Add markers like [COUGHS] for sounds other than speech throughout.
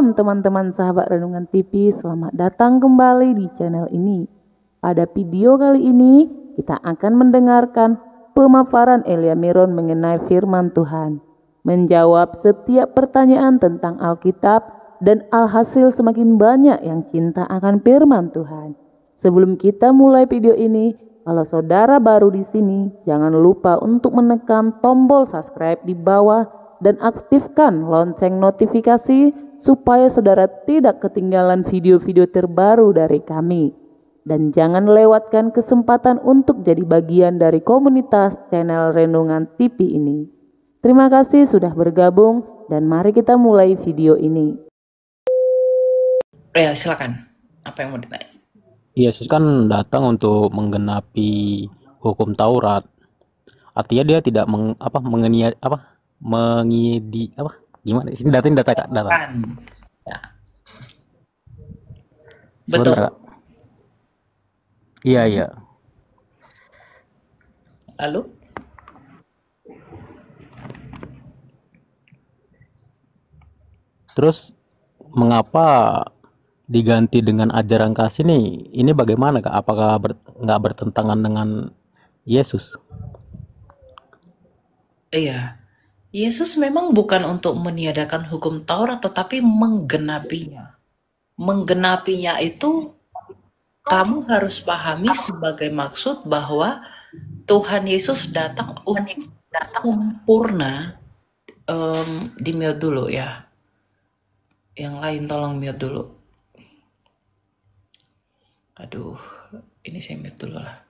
Shalom teman-teman sahabat Renungan TV, selamat datang kembali di channel ini. Pada video kali ini, kita akan mendengarkan pemaparan Elia Miron mengenai firman Tuhan. Menjawab setiap pertanyaan tentang Alkitab dan alhasil semakin banyak yang cinta akan firman Tuhan. Sebelum kita mulai video ini, kalau saudara baru di sini, jangan lupa untuk menekan tombol subscribe di bawah dan aktifkan lonceng notifikasi supaya saudara tidak ketinggalan video-video terbaru dari kami. Dan jangan lewatkan kesempatan untuk jadi bagian dari komunitas channel Renungan TV ini. Terima kasih sudah bergabung dan mari kita mulai video ini. Ya, silakan. Apa yang mau ditanya? Yesus iya, kan datang untuk menggenapi hukum Taurat. Artinya dia tidak meng, apa mengenia apa mengidi apa Gimana? sih data ini data Kak, data. Ya. Betul. Iya, iya. Lalu? Terus mengapa diganti dengan ajaran kasih nih? Ini bagaimana kak? Apakah ber, nggak bertentangan dengan Yesus? Iya, Yesus memang bukan untuk meniadakan hukum Taurat, tetapi menggenapinya. Menggenapinya itu kamu harus pahami sebagai maksud bahwa Tuhan Yesus datang unik, untuk sempurna. Um, di mute dulu ya. Yang lain tolong mute dulu. Aduh, ini saya mute dulu lah.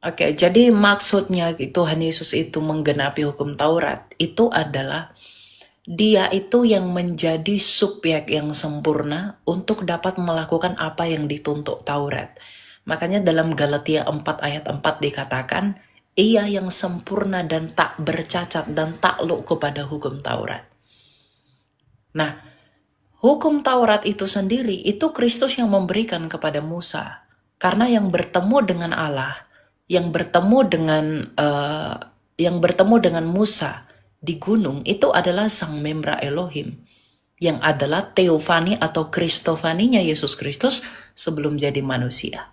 Oke, jadi maksudnya Tuhan Yesus itu menggenapi hukum Taurat itu adalah dia itu yang menjadi subjek yang sempurna untuk dapat melakukan apa yang dituntut Taurat. Makanya dalam Galatia 4 ayat 4 dikatakan, ia yang sempurna dan tak bercacat dan takluk kepada hukum Taurat. Nah, hukum Taurat itu sendiri itu Kristus yang memberikan kepada Musa. Karena yang bertemu dengan Allah, yang bertemu dengan uh, yang bertemu dengan Musa di gunung itu adalah sang membra Elohim yang adalah teofani atau kristofaninya Yesus Kristus sebelum jadi manusia.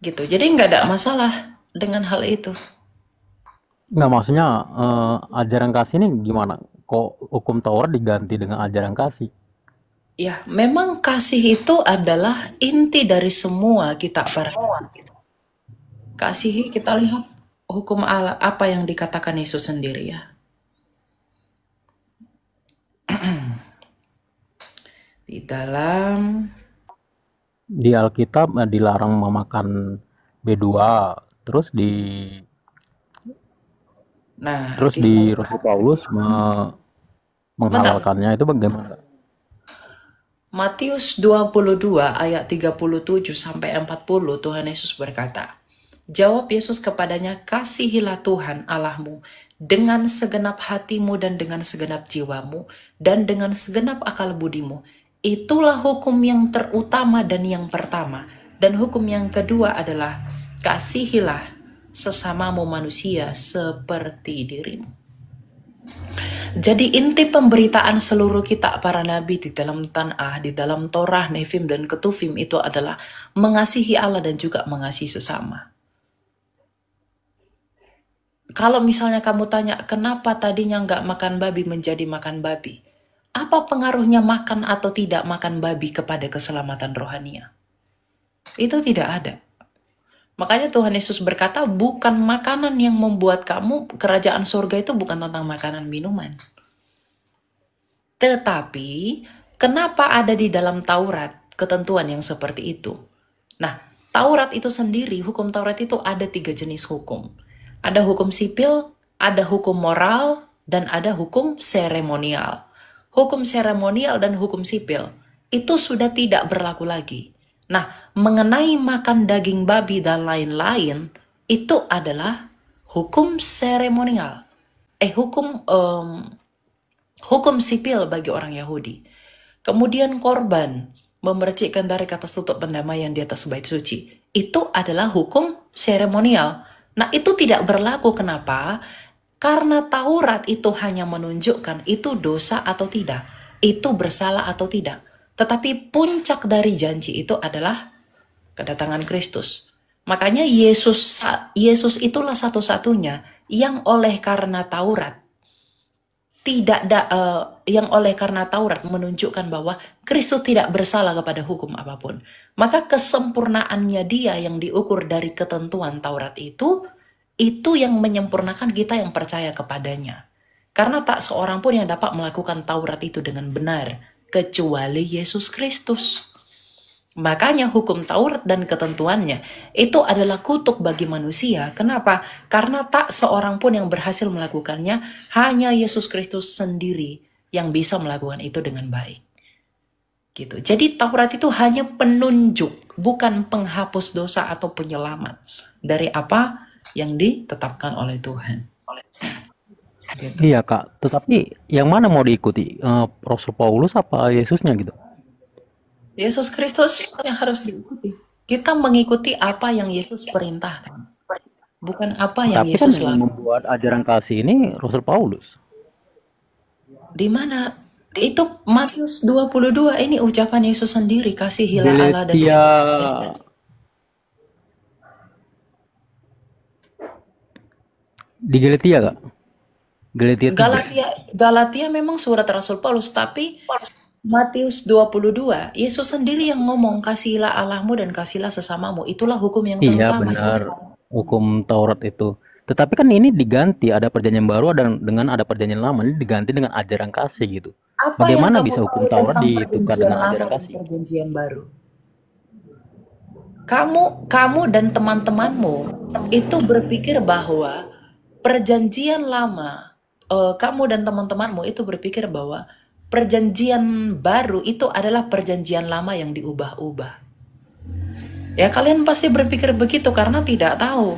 Gitu. Jadi nggak ada masalah dengan hal itu. Nggak maksudnya uh, ajaran kasih ini gimana? Kok hukum Taurat diganti dengan ajaran kasih? Ya, memang kasih itu adalah inti dari semua kita berdoa. Kasihi, kita lihat hukum Allah apa yang dikatakan Yesus sendiri ya. [CLEARS THROAT] Di dalam di Alkitab eh, dilarang memakan B2, terus di Nah, terus di Rasul Paulus me, menghalalkannya itu bagaimana? Matius 22 ayat 37 sampai 40 Tuhan Yesus berkata, Jawab Yesus kepadanya, kasihilah Tuhan Allahmu dengan segenap hatimu dan dengan segenap jiwamu dan dengan segenap akal budimu. Itulah hukum yang terutama dan yang pertama. Dan hukum yang kedua adalah kasihilah sesamamu manusia seperti dirimu. Jadi inti pemberitaan seluruh kita para nabi di dalam Tanah, di dalam Torah, Nefim, dan Ketufim itu adalah mengasihi Allah dan juga mengasihi sesama. Kalau misalnya kamu tanya, kenapa tadinya nggak makan babi menjadi makan babi? Apa pengaruhnya makan atau tidak makan babi kepada keselamatan rohania? Itu tidak ada. Makanya Tuhan Yesus berkata, bukan makanan yang membuat kamu kerajaan surga itu bukan tentang makanan minuman. Tetapi, kenapa ada di dalam Taurat ketentuan yang seperti itu? Nah, Taurat itu sendiri, hukum Taurat itu ada tiga jenis hukum. Ada hukum sipil, ada hukum moral, dan ada hukum seremonial. Hukum seremonial dan hukum sipil itu sudah tidak berlaku lagi Nah, mengenai makan daging babi dan lain-lain, itu adalah hukum seremonial. Eh, hukum um, hukum sipil bagi orang Yahudi. Kemudian korban memercikkan dari atas tutup pendamaian di atas bait suci. Itu adalah hukum seremonial. Nah, itu tidak berlaku kenapa? Karena Taurat itu hanya menunjukkan itu dosa atau tidak, itu bersalah atau tidak. Tetapi puncak dari janji itu adalah kedatangan Kristus. Makanya Yesus Yesus itulah satu-satunya yang oleh karena Taurat tidak da, uh, yang oleh karena Taurat menunjukkan bahwa Kristus tidak bersalah kepada hukum apapun. Maka kesempurnaannya dia yang diukur dari ketentuan Taurat itu itu yang menyempurnakan kita yang percaya kepadanya. Karena tak seorang pun yang dapat melakukan Taurat itu dengan benar kecuali Yesus Kristus. Makanya hukum Taurat dan ketentuannya itu adalah kutuk bagi manusia. Kenapa? Karena tak seorang pun yang berhasil melakukannya, hanya Yesus Kristus sendiri yang bisa melakukan itu dengan baik. Gitu. Jadi Taurat itu hanya penunjuk, bukan penghapus dosa atau penyelamat dari apa yang ditetapkan oleh Tuhan. Gitu. Iya kak, tetapi yang mana mau diikuti, uh, Rasul Paulus apa Yesusnya gitu? Yesus Kristus yang harus diikuti. Kita mengikuti apa yang Yesus perintahkan, bukan apa yang Tapi kan Yesus kan yang membuat ajaran kasih ini Rasul Paulus. Di mana? Itu Matius 22 ini ucapan Yesus sendiri kasih hila Allah dan Dia... Di Galatia, Kak? Galatia Galatia Galatia memang surat Rasul Paulus tapi Matius 22 Yesus sendiri yang ngomong kasihilah Allahmu dan kasihilah sesamamu itulah hukum yang iya, terutama. Iya benar hukum Taurat itu. Tetapi kan ini diganti ada perjanjian baru dan dengan ada perjanjian lama ini diganti dengan ajaran kasih gitu. Apa Bagaimana bisa hukum Taurat ditukar dengan ajaran kasih? Perjanjian baru. Kamu kamu dan teman-temanmu itu berpikir bahwa perjanjian lama uh, kamu dan teman-temanmu itu berpikir bahwa perjanjian baru itu adalah perjanjian lama yang diubah-ubah. Ya, kalian pasti berpikir begitu karena tidak tahu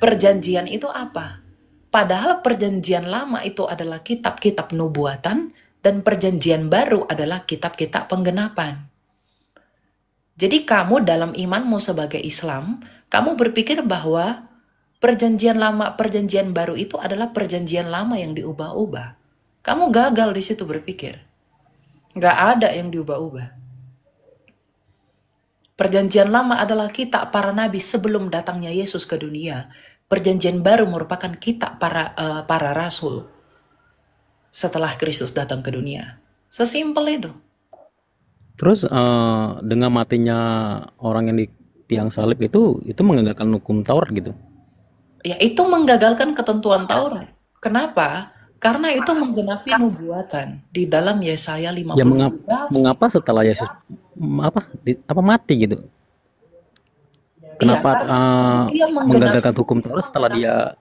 perjanjian itu apa. Padahal perjanjian lama itu adalah kitab-kitab nubuatan dan perjanjian baru adalah kitab-kitab penggenapan. Jadi kamu dalam imanmu sebagai Islam, kamu berpikir bahwa Perjanjian lama, perjanjian baru itu adalah perjanjian lama yang diubah-ubah. Kamu gagal di situ berpikir. Gak ada yang diubah-ubah. Perjanjian lama adalah kita para nabi sebelum datangnya Yesus ke dunia. Perjanjian baru merupakan kita para uh, para rasul setelah Kristus datang ke dunia. Sesimpel itu. Terus uh, dengan matinya orang yang di tiang salib itu itu menggagalkan hukum Taurat gitu. Ya itu menggagalkan ketentuan Taurat. Kenapa? Karena itu menggenapi nubuatan di dalam Yesaya 50. Ya, mengapa, mengapa setelah Yesus ya. apa di, apa mati gitu? Kenapa ya, uh, menggagalkan hukum Taurat setelah dia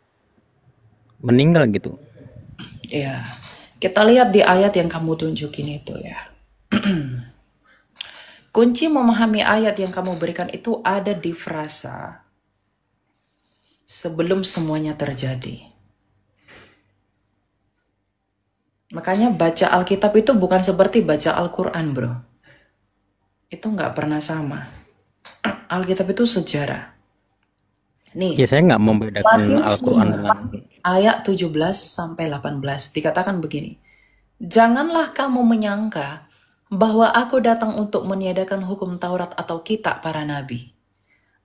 meninggal gitu? Ya. Kita lihat di ayat yang kamu tunjukin itu ya. [CLEARS THROAT] Kunci memahami ayat yang kamu berikan itu ada di frasa sebelum semuanya terjadi. Makanya baca Alkitab itu bukan seperti baca Al-Quran, bro. Itu nggak pernah sama. [CLEARS THROAT] Alkitab itu sejarah. Nih, ya, saya nggak membedakan Al-Quran Ayat 17 sampai 18 dikatakan begini. Janganlah kamu menyangka bahwa aku datang untuk meniadakan hukum Taurat atau kitab para nabi.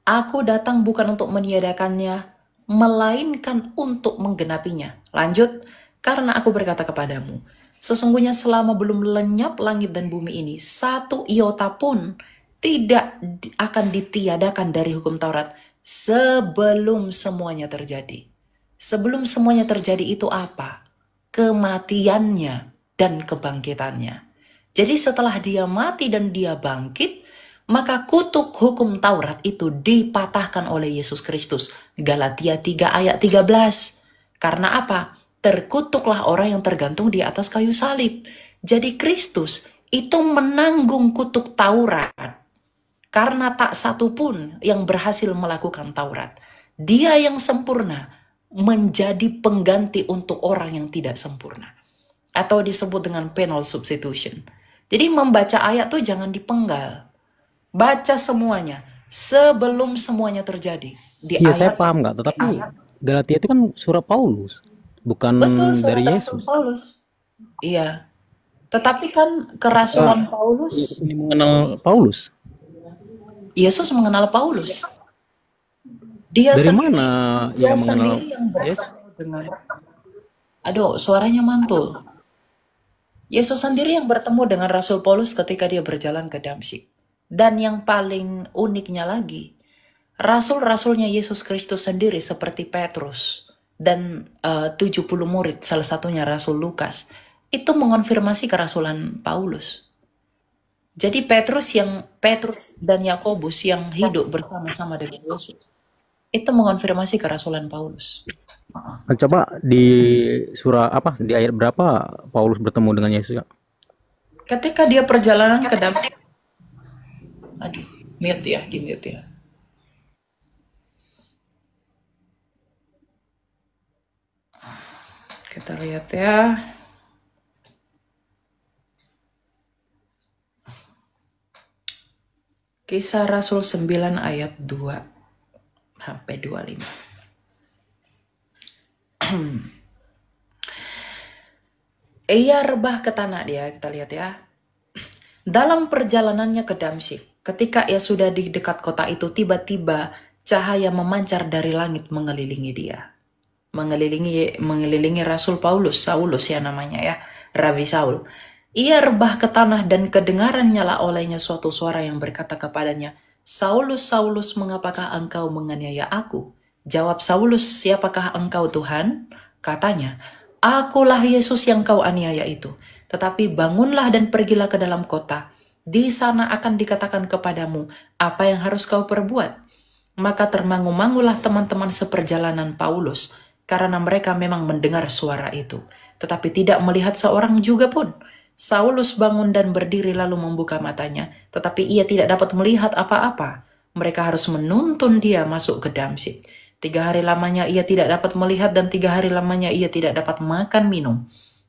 Aku datang bukan untuk meniadakannya, melainkan untuk menggenapinya. Lanjut, karena aku berkata kepadamu, sesungguhnya selama belum lenyap langit dan bumi ini, satu iota pun tidak akan ditiadakan dari hukum Taurat sebelum semuanya terjadi. Sebelum semuanya terjadi itu apa? Kematiannya dan kebangkitannya. Jadi setelah dia mati dan dia bangkit, maka kutuk hukum Taurat itu dipatahkan oleh Yesus Kristus. Galatia 3 ayat 13. Karena apa? Terkutuklah orang yang tergantung di atas kayu salib. Jadi Kristus itu menanggung kutuk Taurat. Karena tak satu pun yang berhasil melakukan Taurat. Dia yang sempurna menjadi pengganti untuk orang yang tidak sempurna. Atau disebut dengan penal substitution. Jadi membaca ayat tuh jangan dipenggal Baca semuanya sebelum semuanya terjadi. Di iya, ayat, saya paham nggak? Tetapi ayat, Galatia itu kan surat Paulus, bukan betul, surat dari Yesus. Paulus. Iya. Tetapi kan kerasulan ah, Paulus ini mengenal Paulus. Yesus mengenal Paulus. Dia dari sendiri, mana dia yang sendiri yang bertemu dengan Aduh, suaranya mantul. Yesus sendiri yang bertemu dengan Rasul Paulus ketika dia berjalan ke Damsyik. Dan yang paling uniknya lagi, rasul-rasulnya Yesus Kristus sendiri seperti Petrus dan eh, uh, 70 murid, salah satunya Rasul Lukas, itu mengonfirmasi kerasulan Paulus. Jadi Petrus yang Petrus dan Yakobus yang hidup bersama-sama dengan Yesus itu mengonfirmasi kerasulan Paulus. Nah, coba di surah apa di ayat berapa Paulus bertemu dengan Yesus? Ketika dia perjalanan Ketika ke Damaskus aduh mute ya di mute ya kita lihat ya Kisah Rasul 9 ayat 2 sampai 25. Ia rebah ke tanah dia, kita lihat ya. Dalam perjalanannya ke Damsik, Ketika ia sudah di dekat kota itu, tiba-tiba cahaya memancar dari langit mengelilingi dia. Mengelilingi mengelilingi Rasul Paulus, Saulus ya namanya ya, Rabi Saul. Ia rebah ke tanah dan kedengaran nyala olehnya suatu suara yang berkata kepadanya, Saulus, Saulus, mengapakah engkau menganiaya aku? Jawab Saulus, siapakah engkau Tuhan? Katanya, akulah Yesus yang kau aniaya itu. Tetapi bangunlah dan pergilah ke dalam kota di sana akan dikatakan kepadamu apa yang harus kau perbuat. Maka termangu-mangulah teman-teman seperjalanan Paulus, karena mereka memang mendengar suara itu, tetapi tidak melihat seorang juga pun. Saulus bangun dan berdiri lalu membuka matanya, tetapi ia tidak dapat melihat apa-apa. Mereka harus menuntun dia masuk ke Damsik. Tiga hari lamanya ia tidak dapat melihat dan tiga hari lamanya ia tidak dapat makan minum.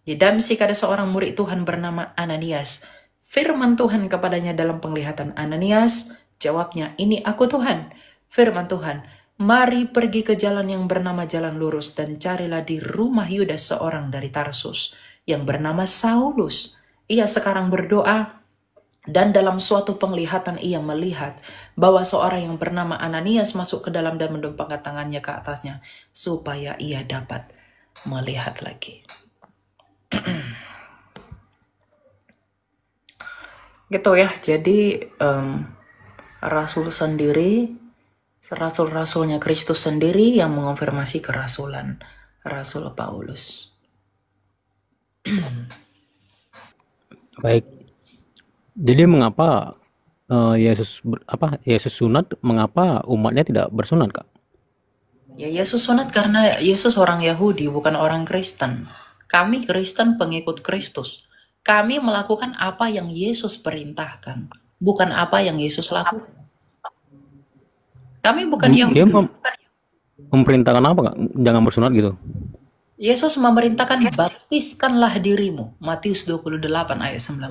Di Damsik ada seorang murid Tuhan bernama Ananias firman Tuhan kepadanya dalam penglihatan Ananias, jawabnya, "Ini aku Tuhan." Firman Tuhan, "Mari pergi ke jalan yang bernama jalan lurus dan carilah di rumah Yudas seorang dari Tarsus yang bernama Saulus. Ia sekarang berdoa dan dalam suatu penglihatan ia melihat bahwa seorang yang bernama Ananias masuk ke dalam dan mendompangkan tangannya ke atasnya supaya ia dapat melihat lagi. [CLEARS THROAT] gitu ya jadi um, rasul sendiri rasul-rasulnya Kristus sendiri yang mengonfirmasi kerasulan Rasul Paulus baik jadi mengapa uh, Yesus apa Yesus sunat mengapa umatnya tidak bersunat kak ya Yesus sunat karena Yesus orang Yahudi bukan orang Kristen kami Kristen pengikut Kristus kami melakukan apa yang Yesus perintahkan, bukan apa yang Yesus lakukan. Kami bukan dia yang mem memerintahkan apa kak? Jangan bersunat gitu. Yesus memerintahkan baptiskanlah dirimu. Matius 28 ayat 19.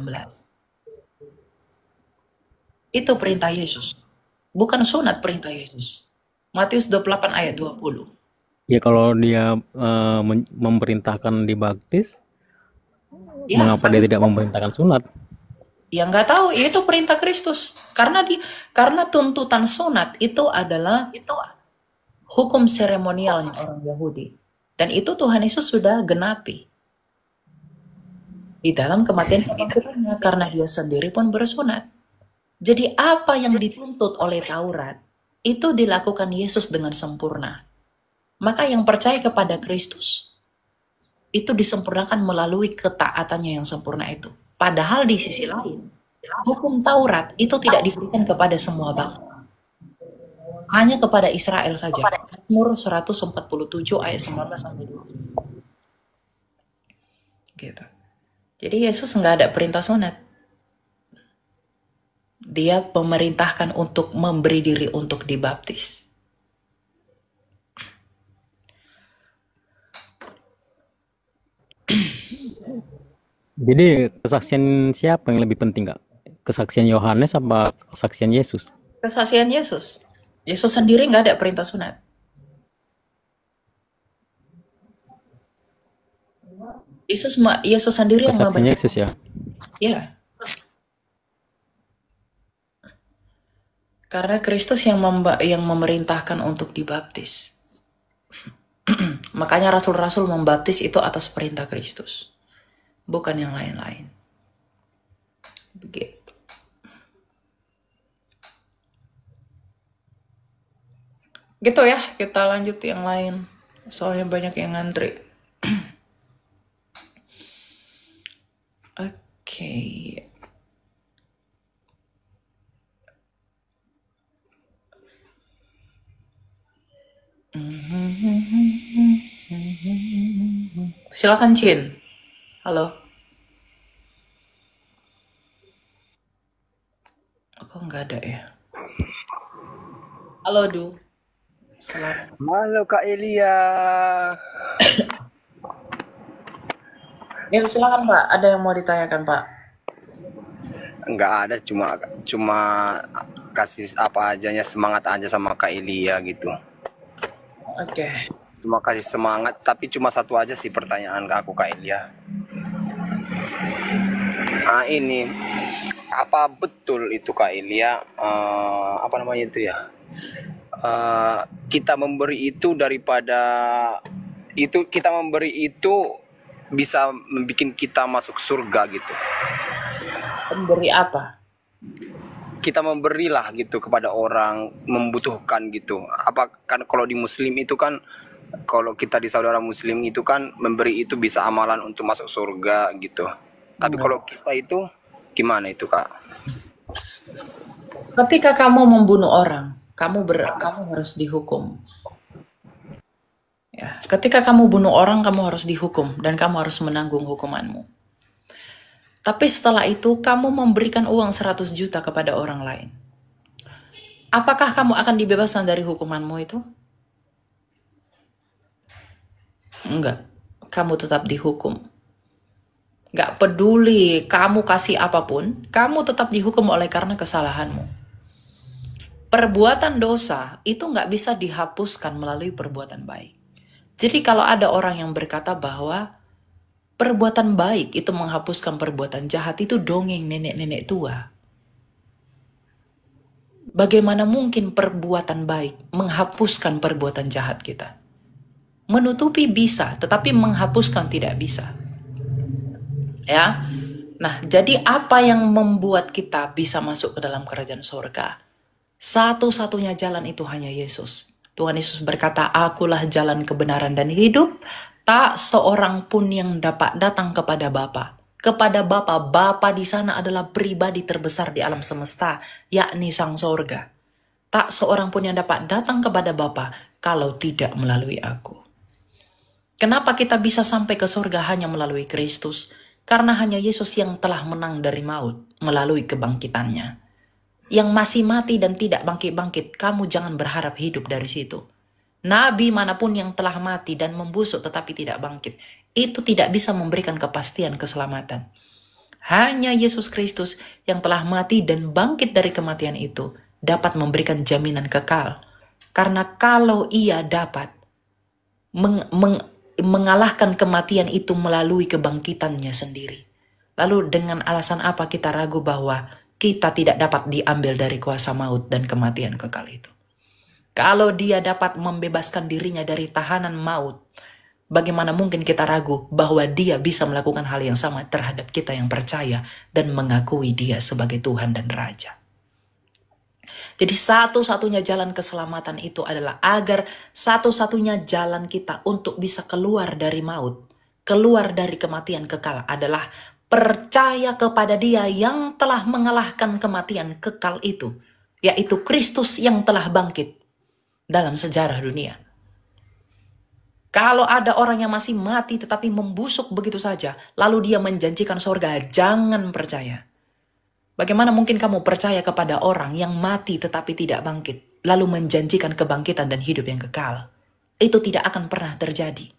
Itu perintah Yesus. Bukan sunat perintah Yesus. Matius 28 ayat 20. Ya kalau dia uh, memerintahkan dibaptis, Ya, Mengapa dia tidak memerintahkan sunat? Ya nggak tahu, itu perintah Kristus. Karena di karena tuntutan sunat itu adalah itu hukum seremonialnya orang Yahudi. Dan itu Tuhan Yesus sudah genapi di dalam kematian karena dia sendiri pun bersunat. Jadi apa yang dituntut oleh Taurat itu dilakukan Yesus dengan sempurna. Maka yang percaya kepada Kristus itu disempurnakan melalui ketaatannya yang sempurna itu. Padahal di sisi lain, hukum Taurat itu tidak diberikan kepada semua bangsa. Hanya kepada Israel saja. Mazmur 147 ayat 19 sampai 20. Gitu. Jadi Yesus nggak ada perintah sunat. Dia memerintahkan untuk memberi diri untuk dibaptis. Jadi kesaksian siapa yang lebih penting kak? Kesaksian Yohanes apa kesaksian Yesus? Kesaksian Yesus. Yesus sendiri nggak ada perintah sunat. Yesus Yesus sendiri yang memberi. Yesus ya. Iya. Karena Kristus yang memba yang memerintahkan untuk dibaptis. [CLEARS THROAT] Makanya rasul-rasul membaptis itu atas perintah Kristus bukan yang lain-lain. Begitu. Gitu ya, kita lanjut yang lain. Soalnya banyak yang ngantri. Oke. Okay. Silakan Chin. Halo. Halo Du. Halo Kak Elia. ya silakan Pak, ada yang mau ditanyakan Pak? Enggak ada, cuma cuma kasih apa ajanya semangat aja sama Kak Elia gitu. Oke. Okay. Cuma kasih semangat, tapi cuma satu aja sih pertanyaan ke aku Kak Elia. Nah ini apa betul itu Kak Ilya uh, ah, apa namanya itu ya uh, kita memberi itu daripada itu kita memberi itu bisa membuat kita masuk surga gitu. Memberi apa? Kita memberilah gitu kepada orang membutuhkan gitu. Apa kan kalau di muslim itu kan kalau kita di saudara muslim itu kan memberi itu bisa amalan untuk masuk surga gitu. Tapi hmm. kalau kita itu gimana itu kak? Ketika kamu membunuh orang, kamu ber, kamu harus dihukum. Ya, ketika kamu bunuh orang kamu harus dihukum dan kamu harus menanggung hukumanmu. Tapi setelah itu kamu memberikan uang 100 juta kepada orang lain. Apakah kamu akan dibebaskan dari hukumanmu itu? Enggak. Kamu tetap dihukum. Gak peduli kamu kasih apapun, kamu tetap dihukum oleh karena kesalahanmu perbuatan dosa itu nggak bisa dihapuskan melalui perbuatan baik. Jadi kalau ada orang yang berkata bahwa perbuatan baik itu menghapuskan perbuatan jahat itu dongeng nenek-nenek tua. Bagaimana mungkin perbuatan baik menghapuskan perbuatan jahat kita? Menutupi bisa, tetapi menghapuskan tidak bisa. Ya. Nah, jadi apa yang membuat kita bisa masuk ke dalam kerajaan surga? Satu-satunya jalan itu hanya Yesus. Tuhan Yesus berkata, "Akulah jalan kebenaran dan hidup. Tak seorang pun yang dapat datang kepada Bapa. Kepada Bapa, Bapa di sana adalah pribadi terbesar di alam semesta, yakni Sang Sorga. Tak seorang pun yang dapat datang kepada Bapa kalau tidak melalui Aku." Kenapa kita bisa sampai ke surga hanya melalui Kristus? Karena hanya Yesus yang telah menang dari maut melalui kebangkitannya yang masih mati dan tidak bangkit-bangkit, kamu jangan berharap hidup dari situ. Nabi manapun yang telah mati dan membusuk tetapi tidak bangkit, itu tidak bisa memberikan kepastian keselamatan. Hanya Yesus Kristus yang telah mati dan bangkit dari kematian itu dapat memberikan jaminan kekal. Karena kalau ia dapat meng meng mengalahkan kematian itu melalui kebangkitannya sendiri. Lalu dengan alasan apa kita ragu bahwa kita tidak dapat diambil dari kuasa maut dan kematian kekal itu. Kalau dia dapat membebaskan dirinya dari tahanan maut, bagaimana mungkin kita ragu bahwa dia bisa melakukan hal yang sama terhadap kita yang percaya dan mengakui dia sebagai Tuhan dan Raja. Jadi satu-satunya jalan keselamatan itu adalah agar satu-satunya jalan kita untuk bisa keluar dari maut, keluar dari kematian kekal adalah percaya kepada dia yang telah mengalahkan kematian kekal itu, yaitu Kristus yang telah bangkit dalam sejarah dunia. Kalau ada orang yang masih mati tetapi membusuk begitu saja, lalu dia menjanjikan surga, jangan percaya. Bagaimana mungkin kamu percaya kepada orang yang mati tetapi tidak bangkit, lalu menjanjikan kebangkitan dan hidup yang kekal? Itu tidak akan pernah terjadi.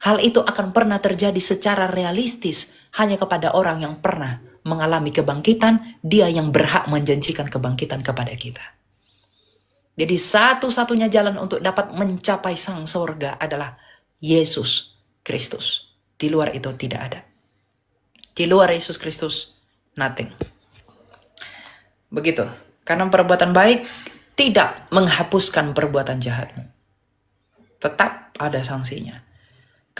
Hal itu akan pernah terjadi secara realistis hanya kepada orang yang pernah mengalami kebangkitan, dia yang berhak menjanjikan kebangkitan kepada kita. Jadi satu-satunya jalan untuk dapat mencapai sang sorga adalah Yesus Kristus. Di luar itu tidak ada. Di luar Yesus Kristus, nothing. Begitu. Karena perbuatan baik tidak menghapuskan perbuatan jahatmu. Tetap ada sanksinya.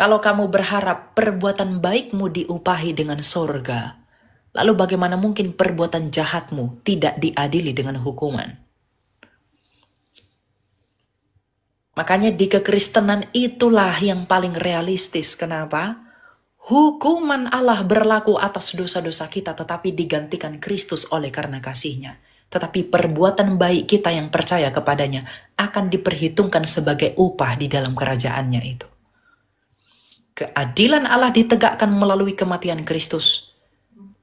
Kalau kamu berharap perbuatan baikmu diupahi dengan sorga, lalu bagaimana mungkin perbuatan jahatmu tidak diadili dengan hukuman? Makanya di kekristenan itulah yang paling realistis. Kenapa? Hukuman Allah berlaku atas dosa-dosa kita tetapi digantikan Kristus oleh karena kasihnya. Tetapi perbuatan baik kita yang percaya kepadanya akan diperhitungkan sebagai upah di dalam kerajaannya itu. Keadilan Allah ditegakkan melalui kematian Kristus.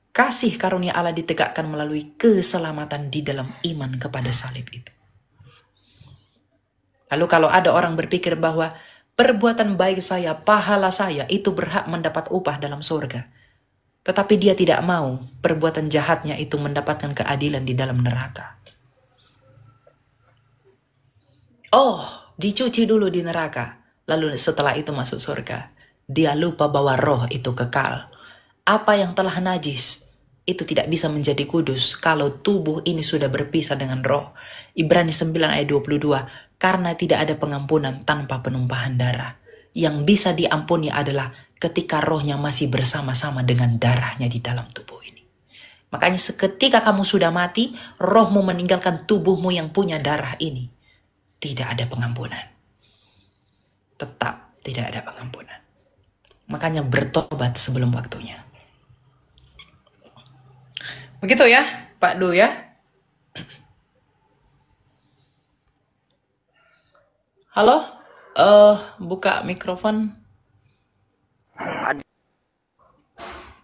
Kasih karunia Allah ditegakkan melalui keselamatan di dalam iman kepada salib itu. Lalu kalau ada orang berpikir bahwa perbuatan baik saya, pahala saya itu berhak mendapat upah dalam surga. Tetapi dia tidak mau perbuatan jahatnya itu mendapatkan keadilan di dalam neraka. Oh, dicuci dulu di neraka, lalu setelah itu masuk surga dia lupa bahwa roh itu kekal. Apa yang telah najis itu tidak bisa menjadi kudus kalau tubuh ini sudah berpisah dengan roh. Ibrani 9 ayat 22, karena tidak ada pengampunan tanpa penumpahan darah. Yang bisa diampuni adalah ketika rohnya masih bersama-sama dengan darahnya di dalam tubuh ini. Makanya seketika kamu sudah mati, rohmu meninggalkan tubuhmu yang punya darah ini. Tidak ada pengampunan. Tetap tidak ada pengampunan. Makanya bertobat sebelum waktunya. Begitu ya, Pak Du ya. Halo, uh, buka mikrofon. Oke.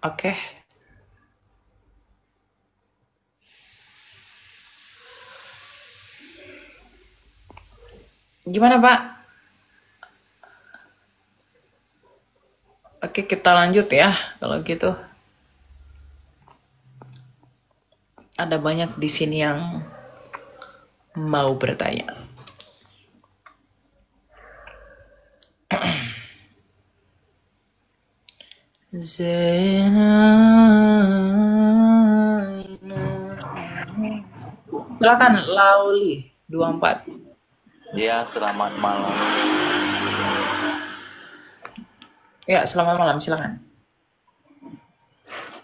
Okay. Gimana Pak? Oke, kita lanjut ya. Kalau gitu, ada banyak di sini yang mau bertanya. Silakan Lauli 24. Ya, selamat malam. Ya, selamat malam, silakan.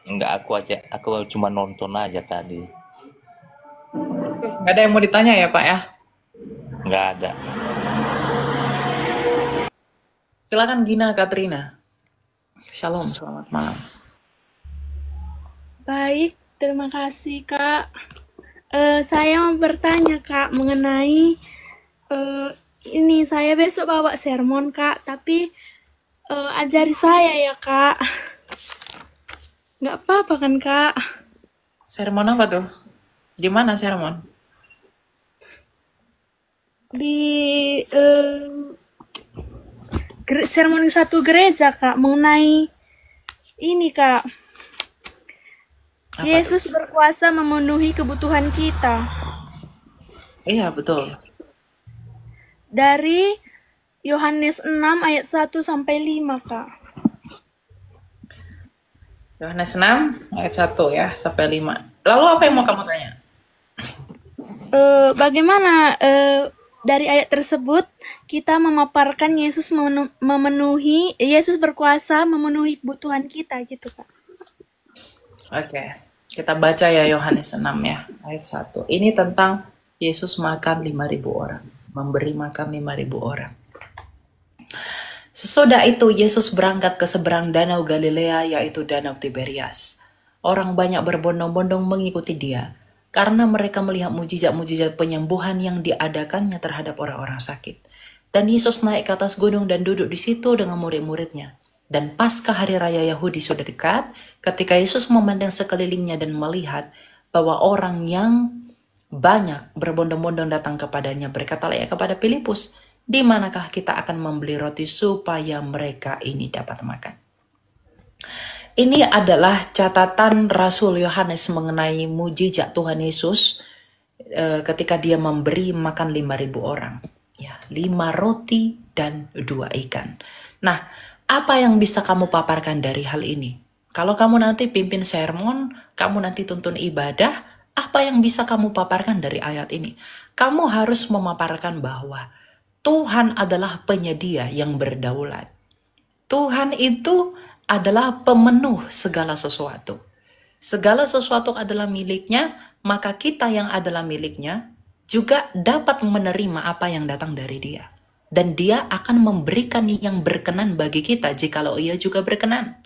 Enggak, aku aja, aku cuma nonton aja tadi. Enggak ada yang mau ditanya ya, Pak ya? Enggak ada. Silakan Gina Katrina. Shalom, selamat malam. Baik, terima kasih Kak. Uh, saya mau bertanya Kak mengenai uh, ini saya besok bawa sermon Kak, tapi uh, ajari saya ya kak nggak apa-apa kan kak sermon apa tuh di mana sermon di uh, sermon satu gereja kak mengenai ini kak apa Yesus itu? berkuasa memenuhi kebutuhan kita iya betul dari Yohanes 6 ayat 1 sampai 5, Kak. Yohanes 6 ayat 1 ya sampai 5. Lalu apa yang mau kamu tanya? Uh, bagaimana uh, dari ayat tersebut kita memaparkan Yesus memenuhi Yesus berkuasa memenuhi kebutuhan kita gitu, Kak. Oke. Okay. Kita baca ya Yohanes 6 ya ayat 1. Ini tentang Yesus makan 5000 orang, memberi makan 5000 orang. Sesudah itu Yesus berangkat ke seberang danau Galilea yaitu danau Tiberias. Orang banyak berbondong-bondong mengikuti dia karena mereka melihat mujizat-mujizat penyembuhan yang diadakannya terhadap orang-orang sakit. Dan Yesus naik ke atas gunung dan duduk di situ dengan murid-muridnya. Dan pasca hari raya Yahudi sudah dekat, ketika Yesus memandang sekelilingnya dan melihat bahwa orang yang banyak berbondong-bondong datang kepadanya berkatalah ia kepada Filipus, di manakah kita akan membeli roti supaya mereka ini dapat makan. Ini adalah catatan Rasul Yohanes mengenai mujizat Tuhan Yesus eh, ketika dia memberi makan 5000 orang. Ya, 5 roti dan dua ikan. Nah, apa yang bisa kamu paparkan dari hal ini? Kalau kamu nanti pimpin sermon, kamu nanti tuntun ibadah, apa yang bisa kamu paparkan dari ayat ini? Kamu harus memaparkan bahwa Tuhan adalah penyedia yang berdaulat. Tuhan itu adalah pemenuh segala sesuatu. Segala sesuatu adalah miliknya, maka kita yang adalah miliknya juga dapat menerima apa yang datang dari dia. Dan dia akan memberikan yang berkenan bagi kita jikalau ia juga berkenan.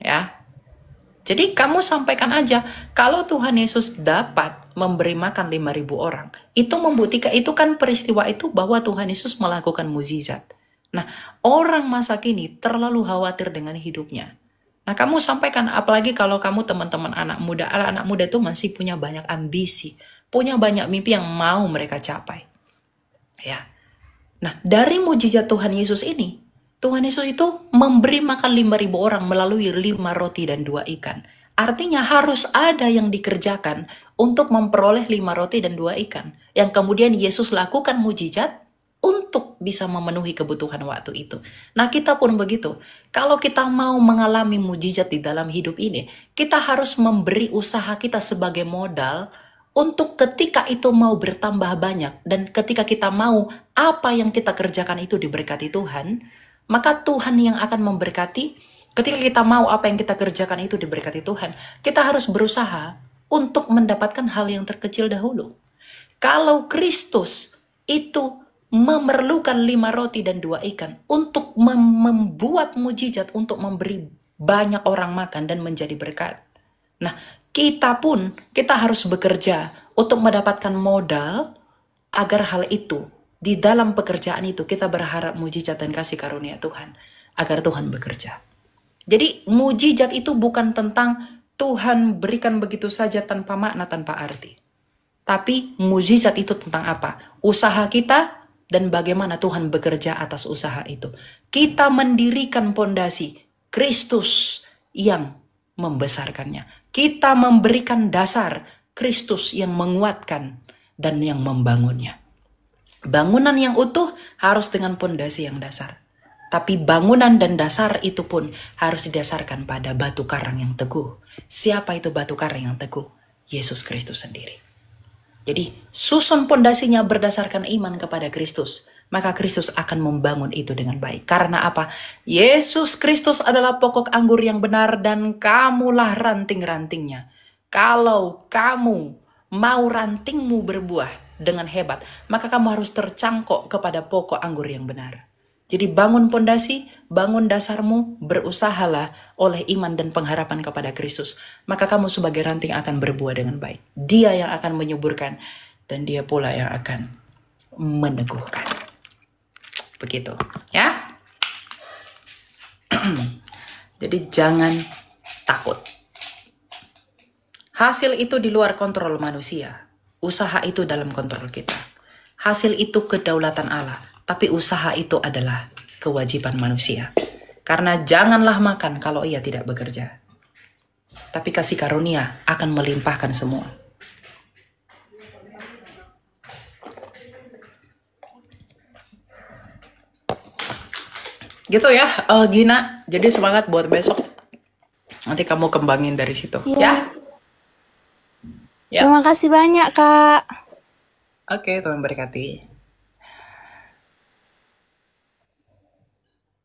Ya, jadi kamu sampaikan aja, kalau Tuhan Yesus dapat memberi makan 5000 orang, itu membuktikan itu kan peristiwa itu bahwa Tuhan Yesus melakukan mukjizat. Nah, orang masa kini terlalu khawatir dengan hidupnya. Nah, kamu sampaikan apalagi kalau kamu teman-teman anak muda, anak-anak muda itu masih punya banyak ambisi, punya banyak mimpi yang mau mereka capai. Ya. Nah, dari mujizat Tuhan Yesus ini, Tuhan Yesus itu memberi makan 5.000 orang melalui lima roti dan dua ikan. Artinya harus ada yang dikerjakan untuk memperoleh lima roti dan dua ikan. Yang kemudian Yesus lakukan mujizat untuk bisa memenuhi kebutuhan waktu itu. Nah kita pun begitu. Kalau kita mau mengalami mujizat di dalam hidup ini, kita harus memberi usaha kita sebagai modal untuk ketika itu mau bertambah banyak dan ketika kita mau apa yang kita kerjakan itu diberkati Tuhan, maka Tuhan yang akan memberkati Ketika kita mau apa yang kita kerjakan itu diberkati Tuhan, kita harus berusaha untuk mendapatkan hal yang terkecil dahulu. Kalau Kristus itu memerlukan lima roti dan dua ikan untuk mem membuat mujizat, untuk memberi banyak orang makan dan menjadi berkat. Nah, kita pun, kita harus bekerja untuk mendapatkan modal agar hal itu di dalam pekerjaan itu kita berharap mujizat dan kasih karunia Tuhan agar Tuhan bekerja. Jadi mujizat itu bukan tentang Tuhan berikan begitu saja tanpa makna, tanpa arti. Tapi mujizat itu tentang apa? Usaha kita dan bagaimana Tuhan bekerja atas usaha itu. Kita mendirikan pondasi Kristus yang membesarkannya. Kita memberikan dasar Kristus yang menguatkan dan yang membangunnya. Bangunan yang utuh harus dengan pondasi yang dasar. Tapi bangunan dan dasar itu pun harus didasarkan pada batu karang yang teguh. Siapa itu batu karang yang teguh? Yesus Kristus sendiri. Jadi, susun pondasinya berdasarkan iman kepada Kristus, maka Kristus akan membangun itu dengan baik. Karena apa? Yesus Kristus adalah pokok anggur yang benar dan kamulah ranting-rantingnya. Kalau kamu mau rantingmu berbuah, dengan hebat, maka kamu harus tercangkok kepada pokok anggur yang benar. Jadi bangun pondasi, bangun dasarmu, berusahalah oleh iman dan pengharapan kepada Kristus. Maka kamu sebagai ranting akan berbuah dengan baik. Dia yang akan menyuburkan dan dia pula yang akan meneguhkan. Begitu, ya. [CLEARS THROAT] Jadi jangan takut. Hasil itu di luar kontrol manusia usaha itu dalam kontrol kita. Hasil itu kedaulatan Allah, tapi usaha itu adalah kewajiban manusia. Karena janganlah makan kalau ia tidak bekerja. Tapi kasih karunia akan melimpahkan semua. Gitu ya, uh, Gina. Jadi semangat buat besok. Nanti kamu kembangin dari situ, Yeah. ya? Ya. Terima kasih banyak, Kak. Oke, Tuhan berkati.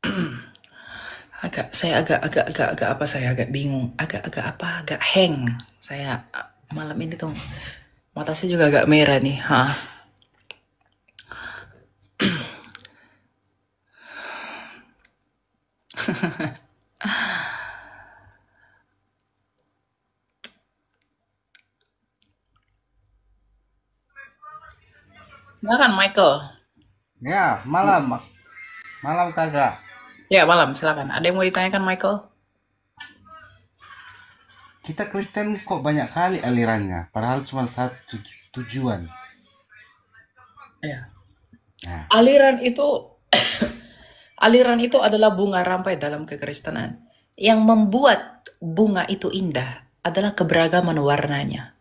[CLEARS THROAT] agak saya agak agak agak agak apa saya agak bingung agak agak apa agak hang saya eh, malam ini tuh mata saya juga agak merah nih ha huh? [CLEARS THROAT] Silakan Michael. Ya, malam. Malam kakak. Ya, malam. Silakan. Ada yang mau ditanyakan Michael? Kita Kristen kok banyak kali alirannya, padahal cuma satu tujuan. Ya. Nah. Aliran itu [COUGHS] aliran itu adalah bunga rampai dalam kekristenan. Yang membuat bunga itu indah adalah keberagaman warnanya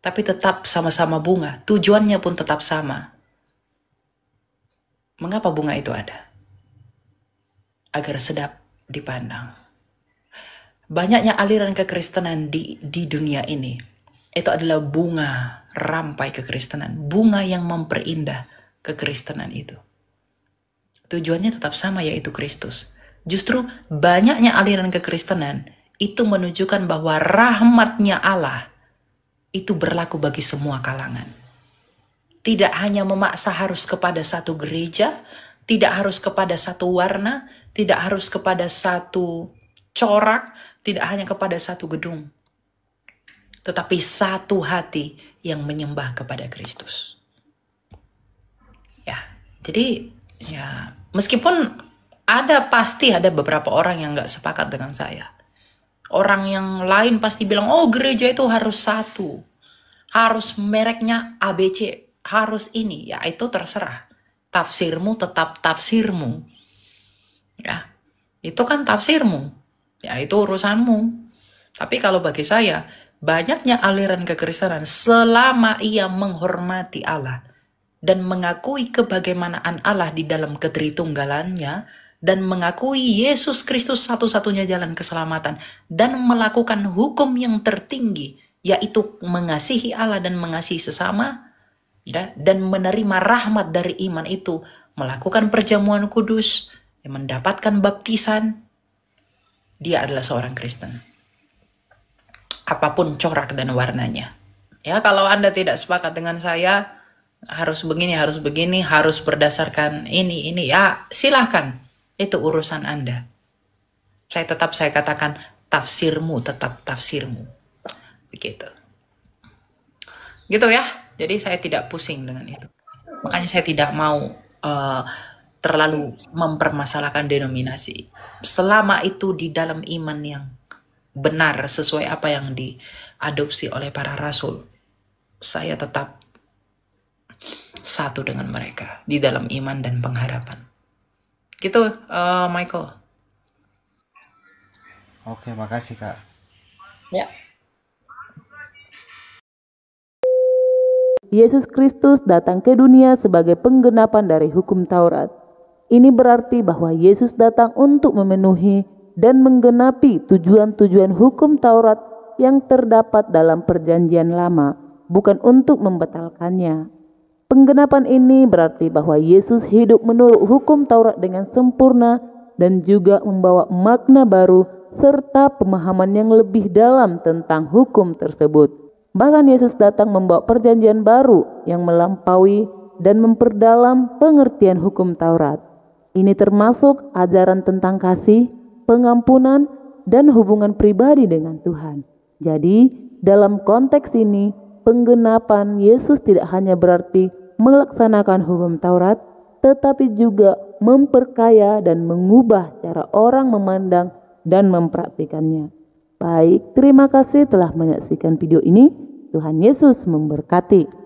tapi tetap sama-sama bunga. Tujuannya pun tetap sama. Mengapa bunga itu ada? Agar sedap dipandang. Banyaknya aliran kekristenan di, di dunia ini, itu adalah bunga rampai kekristenan. Bunga yang memperindah kekristenan itu. Tujuannya tetap sama yaitu Kristus. Justru banyaknya aliran kekristenan itu menunjukkan bahwa rahmatnya Allah itu berlaku bagi semua kalangan. Tidak hanya memaksa harus kepada satu gereja, tidak harus kepada satu warna, tidak harus kepada satu corak, tidak hanya kepada satu gedung, tetapi satu hati yang menyembah kepada Kristus. Ya, jadi ya meskipun ada pasti ada beberapa orang yang nggak sepakat dengan saya Orang yang lain pasti bilang, oh gereja itu harus satu. Harus mereknya ABC. Harus ini. Ya itu terserah. Tafsirmu tetap tafsirmu. Ya, itu kan tafsirmu. Ya itu urusanmu. Tapi kalau bagi saya, banyaknya aliran kekristenan selama ia menghormati Allah dan mengakui kebagaimanaan Allah di dalam ketritunggalannya, dan mengakui Yesus Kristus satu-satunya jalan keselamatan dan melakukan hukum yang tertinggi yaitu mengasihi Allah dan mengasihi sesama ya, dan menerima rahmat dari iman itu melakukan perjamuan kudus mendapatkan baptisan dia adalah seorang Kristen apapun corak dan warnanya ya kalau anda tidak sepakat dengan saya harus begini harus begini harus berdasarkan ini ini ya silahkan itu urusan Anda. Saya tetap saya katakan tafsirmu tetap tafsirmu. Begitu. Gitu ya. Jadi saya tidak pusing dengan itu. Makanya saya tidak mau uh, terlalu mempermasalahkan denominasi. Selama itu di dalam iman yang benar sesuai apa yang diadopsi oleh para rasul, saya tetap satu dengan mereka di dalam iman dan pengharapan. Gitu, uh, Michael. Oke, makasih Kak. Ya. Yesus Kristus datang ke dunia sebagai penggenapan dari hukum Taurat. Ini berarti bahwa Yesus datang untuk memenuhi dan menggenapi tujuan-tujuan hukum Taurat yang terdapat dalam Perjanjian Lama, bukan untuk membatalkannya. Penggenapan ini berarti bahwa Yesus hidup menurut hukum Taurat dengan sempurna dan juga membawa makna baru serta pemahaman yang lebih dalam tentang hukum tersebut. Bahkan Yesus datang membawa perjanjian baru yang melampaui dan memperdalam pengertian hukum Taurat. Ini termasuk ajaran tentang kasih, pengampunan, dan hubungan pribadi dengan Tuhan. Jadi, dalam konteks ini, penggenapan Yesus tidak hanya berarti melaksanakan hukum Taurat, tetapi juga memperkaya dan mengubah cara orang memandang dan mempraktikannya. Baik, terima kasih telah menyaksikan video ini. Tuhan Yesus memberkati.